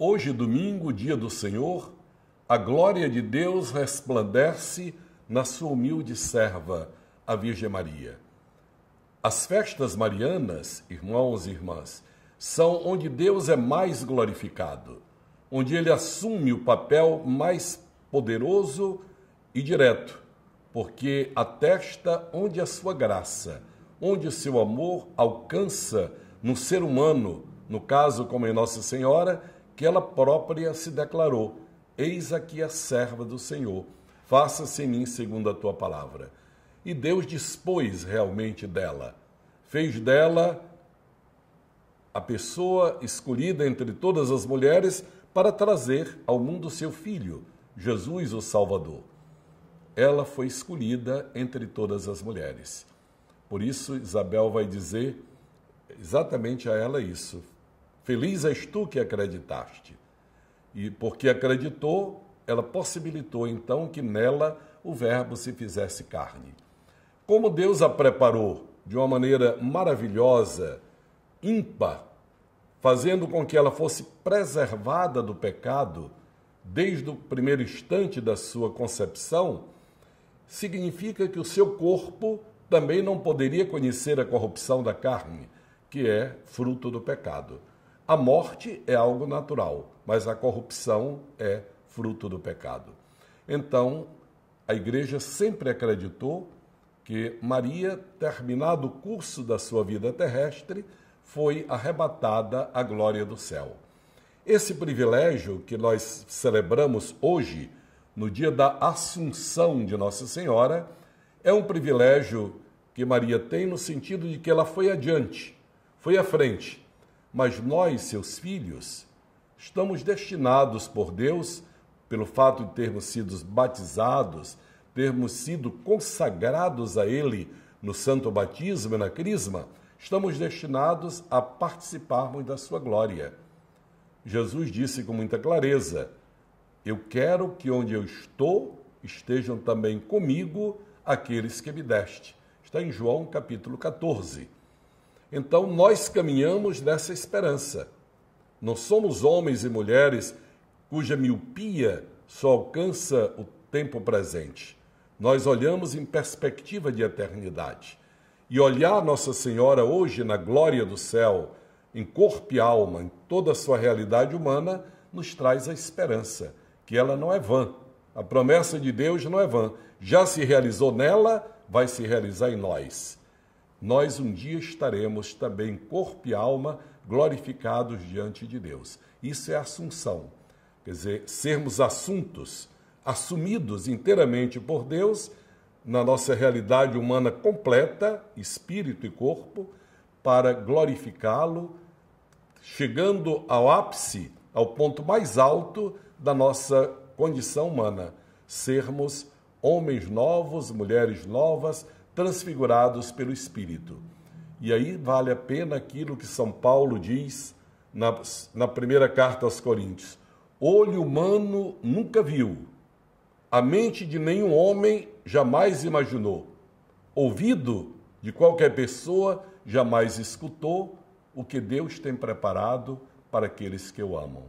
Hoje, domingo, dia do Senhor, a glória de Deus resplandece na sua humilde serva, a Virgem Maria. As festas marianas, irmãos e irmãs, são onde Deus é mais glorificado, onde ele assume o papel mais poderoso e direto, porque atesta onde a sua graça, onde o seu amor alcança no ser humano, no caso como em Nossa Senhora, que ela própria se declarou: Eis aqui a serva do Senhor, faça-se em mim segundo a tua palavra. E Deus dispôs realmente dela, fez dela a pessoa escolhida entre todas as mulheres para trazer ao mundo seu filho, Jesus o Salvador. Ela foi escolhida entre todas as mulheres. Por isso, Isabel vai dizer exatamente a ela isso. Feliz és tu que acreditaste. E porque acreditou, ela possibilitou então que nela o Verbo se fizesse carne. Como Deus a preparou de uma maneira maravilhosa, ímpar, fazendo com que ela fosse preservada do pecado desde o primeiro instante da sua concepção, significa que o seu corpo também não poderia conhecer a corrupção da carne, que é fruto do pecado. A morte é algo natural, mas a corrupção é fruto do pecado. Então, a igreja sempre acreditou que Maria, terminado o curso da sua vida terrestre, foi arrebatada à glória do céu. Esse privilégio que nós celebramos hoje, no dia da Assunção de Nossa Senhora, é um privilégio que Maria tem no sentido de que ela foi adiante, foi à frente mas nós, seus filhos, estamos destinados por Deus, pelo fato de termos sido batizados, termos sido consagrados a Ele no santo batismo e na crisma, estamos destinados a participarmos da Sua glória. Jesus disse com muita clareza: Eu quero que onde eu estou estejam também comigo aqueles que me deste. Está em João capítulo 14. Então nós caminhamos nessa esperança. Não somos homens e mulheres cuja miopia só alcança o tempo presente. Nós olhamos em perspectiva de eternidade. E olhar Nossa Senhora hoje na glória do céu, em corpo e alma, em toda a sua realidade humana, nos traz a esperança que ela não é vã. A promessa de Deus não é vã. Já se realizou nela, vai se realizar em nós nós um dia estaremos também corpo e alma glorificados diante de Deus. Isso é assunção. Quer dizer, sermos assuntos, assumidos inteiramente por Deus na nossa realidade humana completa, espírito e corpo, para glorificá-lo, chegando ao ápice, ao ponto mais alto da nossa condição humana, sermos homens novos, mulheres novas, transfigurados pelo Espírito. E aí vale a pena aquilo que São Paulo diz na, na primeira carta aos Coríntios: olho humano nunca viu, a mente de nenhum homem jamais imaginou, ouvido de qualquer pessoa jamais escutou o que Deus tem preparado para aqueles que o amam.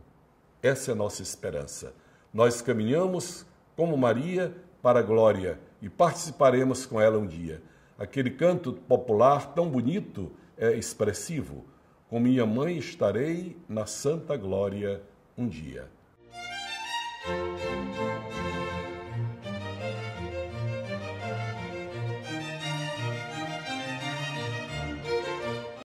Essa é a nossa esperança. Nós caminhamos como Maria para a glória e participaremos com ela um dia. Aquele canto popular tão bonito é expressivo. Com minha mãe estarei na santa glória um dia.